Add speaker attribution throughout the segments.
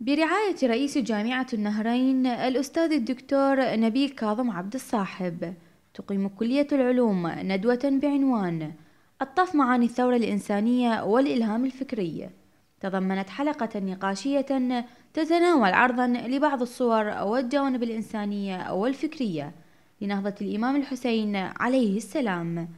Speaker 1: برعاية رئيس جامعة النهرين الأستاذ الدكتور نبيل كاظم عبد الصاحب تقيم كلية العلوم ندوة بعنوان الطف معاني الثورة الإنسانية والإلهام الفكري تضمنت حلقة نقاشية تتناول عرضا لبعض الصور والجوانب الإنسانية والفكرية لنهضة الإمام الحسين عليه السلام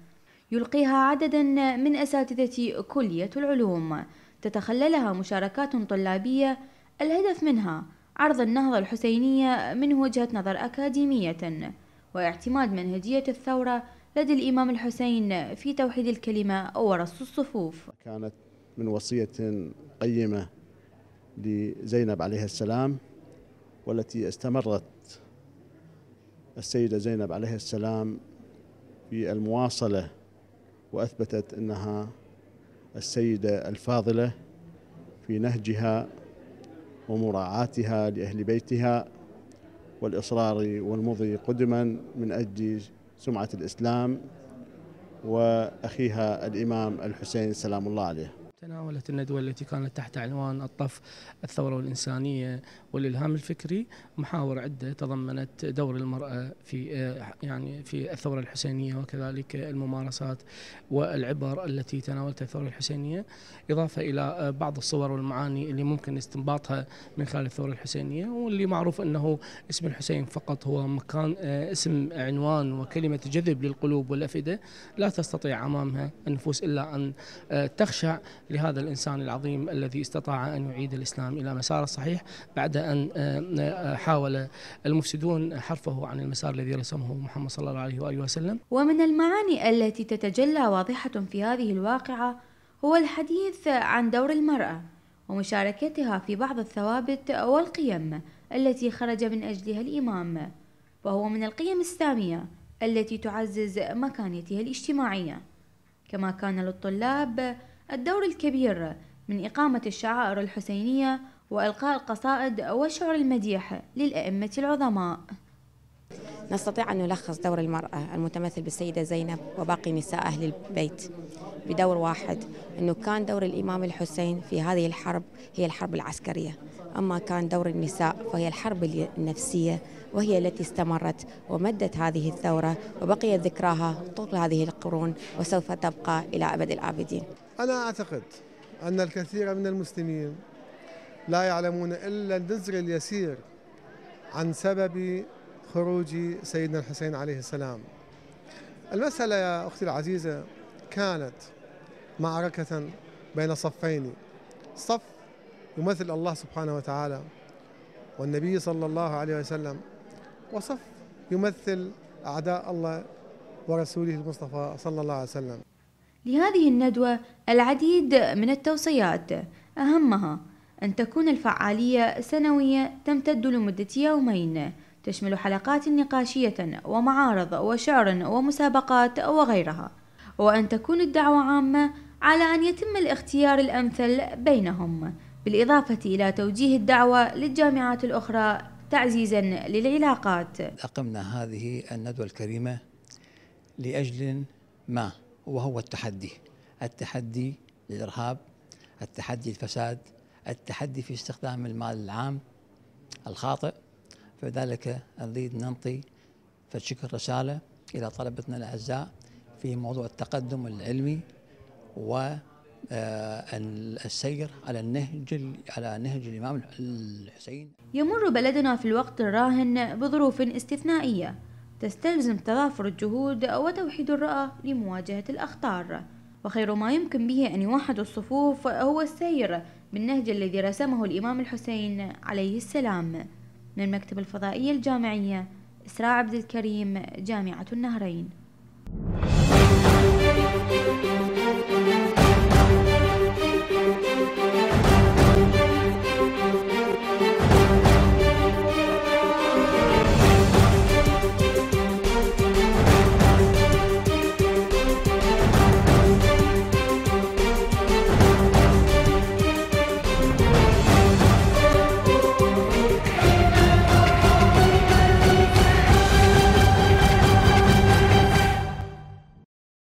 Speaker 1: يلقيها عددا من أساتذة كلية العلوم تتخللها مشاركات طلابية الهدف منها عرض النهضة الحسينية من وجهة نظر أكاديمية واعتماد منهجية الثورة لدى الإمام الحسين في توحيد الكلمة ورص الصفوف
Speaker 2: كانت من وصية قيمة لزينب عليها السلام والتي استمرت السيدة زينب عليها السلام في المواصلة وأثبتت أنها السيدة الفاضلة في نهجها ومراعاتها لأهل بيتها والإصرار والمضي قدما من أجل سمعة الإسلام وأخيها الإمام الحسين سلام الله عليه
Speaker 3: تناولت الندوة التي كانت تحت عنوان الطف الثورة والإنسانية والإلهام الفكري محاور عدة تضمنت دور المرأة في آه، يعني في الثورة الحسينية وكذلك الممارسات والعبر التي تناولتها الثورة الحسينية إضافة إلى آه، بعض الصور والمعاني اللي ممكن استنباطها من خلال الثورة الحسينية واللي معروف أنه اسم الحسين فقط هو مكان آه، اسم عنوان وكلمة جذب للقلوب والأفئدة لا تستطيع أمامها النفوس إلا أن تخشع لهذا الإنسان العظيم الذي استطاع أن يعيد الإسلام إلى مساره الصحيح بعد أن آه، حاول المفسدون حرفه عن المسار الذي رسمه محمد صلى الله عليه وآله وسلم
Speaker 1: ومن المعاني التي تتجلى واضحة في هذه الواقعة هو الحديث عن دور المرأة ومشاركتها في بعض الثوابت والقيم التي خرج من أجلها الإمام وهو من القيم السامية التي تعزز مكانتها الاجتماعية كما كان للطلاب الدور الكبير من إقامة الشعائر الحسينية وإلقاء القصائد والشعر المديح للأئمة العظماء نستطيع أن نلخص دور المرأة المتمثل بالسيدة زينب وباقي نساء أهل البيت بدور واحد أنه كان دور الإمام الحسين في هذه الحرب هي الحرب العسكرية أما كان دور النساء فهي الحرب النفسية وهي التي استمرت ومدت هذه الثورة وبقيت ذكراها طول هذه القرون وسوف تبقى إلى أبد الآبدين
Speaker 4: أنا أعتقد أن الكثير من المسلمين لا يعلمون إلا الجزر اليسير عن سبب خروج سيدنا الحسين عليه السلام المسألة يا أختي العزيزة كانت معركة بين صفين صف يمثل الله سبحانه وتعالى والنبي صلى الله عليه وسلم وصف يمثل أعداء الله ورسوله المصطفى صلى الله عليه وسلم
Speaker 1: لهذه الندوة العديد من التوصيات أهمها أن تكون الفعالية سنوية تمتد لمدة يومين تشمل حلقات نقاشية ومعارض وشعر ومسابقات وغيرها وأن تكون الدعوة عامة على أن يتم الاختيار الأمثل بينهم بالإضافة إلى توجيه الدعوة للجامعات الأخرى تعزيزا للعلاقات
Speaker 2: أقمنا
Speaker 1: هذه الندوة الكريمة لأجل ما وهو التحدي التحدي للإرهاب التحدي للفساد التحدي في استخدام المال العام الخاطئ فذلك نريد ننطي فشكر رسالة إلى طلبتنا الأعزاء في موضوع التقدم العلمي و آه، السير على النهج على نهج الامام
Speaker 2: الحسين
Speaker 1: يمر بلدنا في الوقت الراهن بظروف استثنائيه تستلزم تضافر الجهود وتوحيد الرأى لمواجهة الأخطار وخير ما يمكن به أن يوحد الصفوف هو السير بالنهج الذي رسمه الإمام الحسين عليه السلام من المكتبة الفضائية الجامعية إسراء عبد الكريم جامعة النهرين